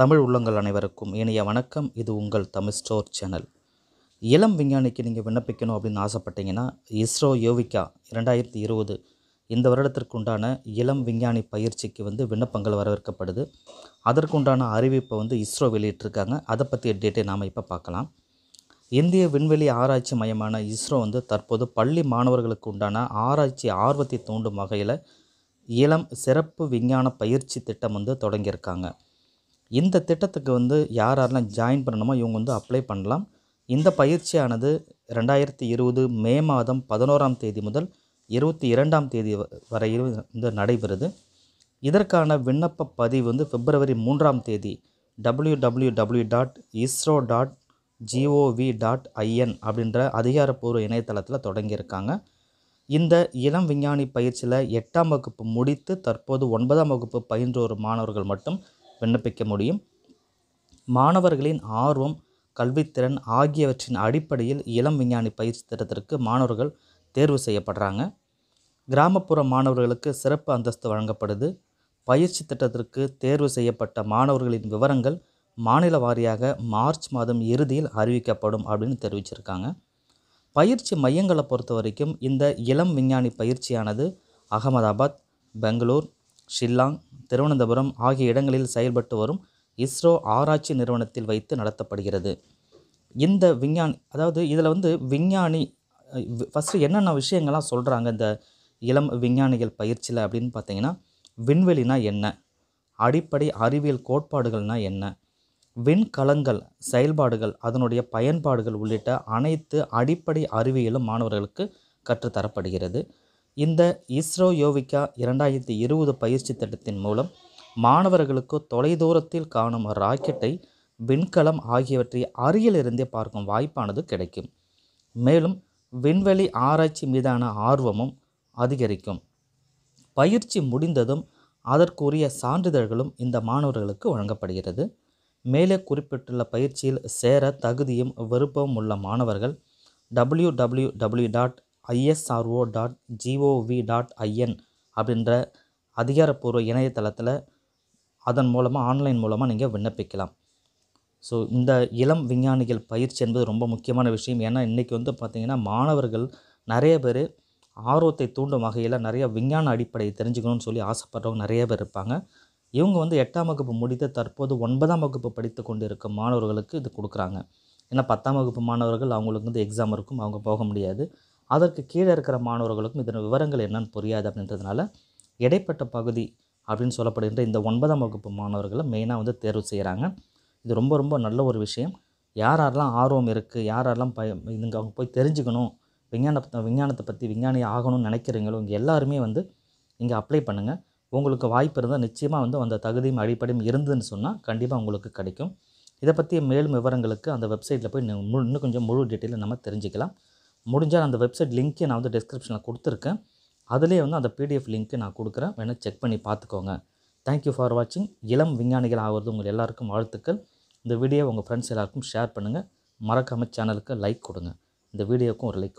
தமிழ் உள்ளங்கள் அனைவருக்கும் இனிய வணக்கம் இது உங்கள் தமிழ் ஸ்டோர் சேனல் இளம் விஞ்ஞானிக்கு நீங்கள் விண்ணப்பிக்கணும் அப்படின்னு ஆசைப்பட்டீங்கன்னா இஸ்ரோ யோவிகா இரண்டாயிரத்தி இருபது இந்த வருடத்திற்குண்டான இளம் விஞ்ஞானி பயிற்சிக்கு வந்து விண்ணப்பங்கள் வரவேற்கப்படுது அதற்குண்டான அறிவிப்பை வந்து இஸ்ரோ வெளியிட்டிருக்காங்க அதை பற்றி டேட்டை நாம் இப்போ பார்க்கலாம் இந்திய விண்வெளி ஆராய்ச்சி மையமான இஸ்ரோ வந்து தற்போது பள்ளி மாணவர்களுக்கு உண்டான ஆராய்ச்சி ஆர்வத்தை தூண்டும் வகையில் இளம் சிறப்பு விஞ்ஞான பயிற்சி திட்டம் வந்து தொடங்கியிருக்காங்க இந்த திட்டத்துக்கு வந்து யார் யாரெல்லாம் ஜாயின் பண்ணணுமோ இவங்க வந்து அப்ளை பண்ணலாம் இந்த பயிற்சியானது ரெண்டாயிரத்தி இருபது மே மாதம் பதினோராம் தேதி முதல் இருபத்தி இரண்டாம் தேதி வரையிலும் வந்து நடைபெறுது இதற்கான விண்ணப்ப பதிவு வந்து பிப்ரவரி மூன்றாம் தேதி W W W dot ISRO dot GOV dot IN அப்படின்ற அதிகாரப்பூர்வ இணையதளத்தில் தொடங்கியிருக்காங்க இந்த இளம் விஞ்ஞானி பயிற்சியில் எட்டாம் வகுப்பு முடித்து தற்போது ஒன்பதாம் வகுப்பு பயின்று ஒரு மாணவர்கள் மட்டும் விண்ணப்பிக்க முடியும் மாணவர்களின் ஆர்வம் கல்வித்திறன் ஆகியவற்றின் அடிப்படையில் இளம் விஞ்ஞானி பயிற்சி திட்டத்திற்கு மாணவர்கள் தேர்வு செய்யப்படுறாங்க கிராமப்புற மாணவர்களுக்கு சிறப்பு அந்தஸ்து வழங்கப்படுது பயிற்சி திட்டத்திற்கு தேர்வு செய்யப்பட்ட மாணவர்களின் விவரங்கள் மாநில வாரியாக மார்ச் மாதம் இறுதியில் அறிவிக்கப்படும் அப்படின்னு தெரிவிச்சிருக்காங்க பயிற்சி மையங்களை பொறுத்த வரைக்கும் இந்த இளம் விஞ்ஞானி பயிற்சியானது அகமதாபாத் பெங்களூர் ஷில்லாங் திருவனந்தபுரம் ஆகிய இடங்களில் செயல்பட்டு வரும் இஸ்ரோ ஆராய்ச்சி நிறுவனத்தில் வைத்து நடத்தப்படுகிறது இந்த விஞ்ஞானி அதாவது இதில் வந்து விஞ்ஞானி ஃபஸ்ட்டு என்னென்ன விஷயங்கள்லாம் சொல்கிறாங்க இந்த இளம் விஞ்ஞானிகள் பயிற்சியில் அப்படின்னு பார்த்தீங்கன்னா விண்வெளினா என்ன அடிப்படை அறிவியல் கோட்பாடுகள்னால் என்ன விண்கலங்கள் செயல்பாடுகள் அதனுடைய பயன்பாடுகள் உள்ளிட்ட அனைத்து அடிப்படை அறிவியலும் மாணவர்களுக்கு கற்றுத்தரப்படுகிறது இந்த இஸ்ரோ யோவிகா இரண்டாயிரத்தி இருபது பயிற்சி திட்டத்தின் மூலம் மாணவர்களுக்கு தொலைதூரத்தில் காணும் ராக்கெட்டை விண்கலம் ஆகியவற்றை அருகிலிருந்தே பார்க்கும் வாய்ப்பானது கிடைக்கும் மேலும் விண்வெளி ஆராய்ச்சி மீதான ஆர்வமும் அதிகரிக்கும் பயிற்சி முடிந்ததும் அதற்குரிய சான்றிதழ்களும் இந்த மாணவர்களுக்கு வழங்கப்படுகிறது மேலே குறிப்பிட்டுள்ள பயிற்சியில் சேர தகுதியும் விருப்பமும் உள்ள மாணவர்கள் W W W dot ISRO dot GOV dot IN அப்படின்ற அதிகாரப்பூர்வ இணையதளத்தில் அதன் மூலமாக ஆன்லைன் மூலமாக நீங்கள் விண்ணப்பிக்கலாம் ஸோ இந்த இளம் விஞ்ஞானிகள் பயிற்சி என்பது ரொம்ப முக்கியமான விஷயம் ஏன்னா இன்றைக்கி வந்து பார்த்திங்கன்னா மாணவர்கள் நிறைய பேர் ஆர்வத்தை தூண்டும் வகையில் நிறைய விஞ்ஞான அடிப்படையை தெரிஞ்சுக்கணும்னு சொல்லி ஆசைப்படுறவங்க நிறைய பேர் இருப்பாங்க இவங்க வந்து எட்டாம் வகுப்பு முடித்து தற்போது ஒன்பதாம் வகுப்பு படித்து கொண்டு இருக்க மாணவர்களுக்கு இது கொடுக்குறாங்க ஏன்னா பத்தாம் வகுப்பு மாணவர்கள் அவங்களுக்கு வந்து எக்ஸாம் இருக்கும் அவங்க போக முடியாது அதற்கு கீழே இருக்கிற மாணவர்களுக்கும் இதன் விவரங்கள் என்னென்னு புரியாது அப்படின்றதுனால இடைப்பட்ட பகுதி அப்படின்னு சொல்லப்படுகின்ற இந்த ஒன்பதாம் வகுப்பு மாணவர்களை மெயினாக வந்து தேர்வு செய்கிறாங்க இது ரொம்ப ரொம்ப நல்ல ஒரு விஷயம் யார் யாரெல்லாம் ஆர்வம் இருக்குது யார் யாரெல்லாம் ப இதுங்க அவங்க போய் தெரிஞ்சுக்கணும் விஞ்ஞான விஞ்ஞானத்தை பற்றி விஞ்ஞானி ஆகணும்னு நினைக்கிறீங்களோ இங்கே எல்லாருமே வந்து இங்கே அப்ளை பண்ணுங்கள் உங்களுக்கு வாய்ப்பு இருந்தால் நிச்சயமாக வந்து அந்த தகுதியும் அடிப்படையும் இருந்ததுன்னு சொன்னால் கண்டிப்பாக உங்களுக்கு கிடைக்கும் இதை பற்றிய மேலும் விவரங்களுக்கு அந்த வெப்சைட்டில் போய் இன்னும் கொஞ்சம் முழு டீட்டெயிலில் நம்ம தெரிஞ்சுக்கலாம் முடிஞ்சால் அந்த வெப்சைட் லிங்க்கே நான் வந்து டிஸ்கிரிப்ஷனில் கொடுத்துருக்கேன் அதிலே வந்து அந்த பிடிஎஃப் லிங்க்கு நான் கொடுக்குறேன் வேணால் செக் பண்ணி பார்த்துக்கோங்க தேங்க்யூ ஃபார் வாட்சிங் இளம் விஞ்ஞானிகள் ஆகிறது உங்கள் எல்லாருக்கும் வாழ்த்துக்கள் இந்த வீடியோ உங்கள் ஃப்ரெண்ட்ஸ் எல்லாருக்கும் ஷேர் பண்ணுங்கள் மறக்காமல் சேனலுக்கு லைக் கொடுங்க இந்த வீடியோக்கும் ஒரு லைக்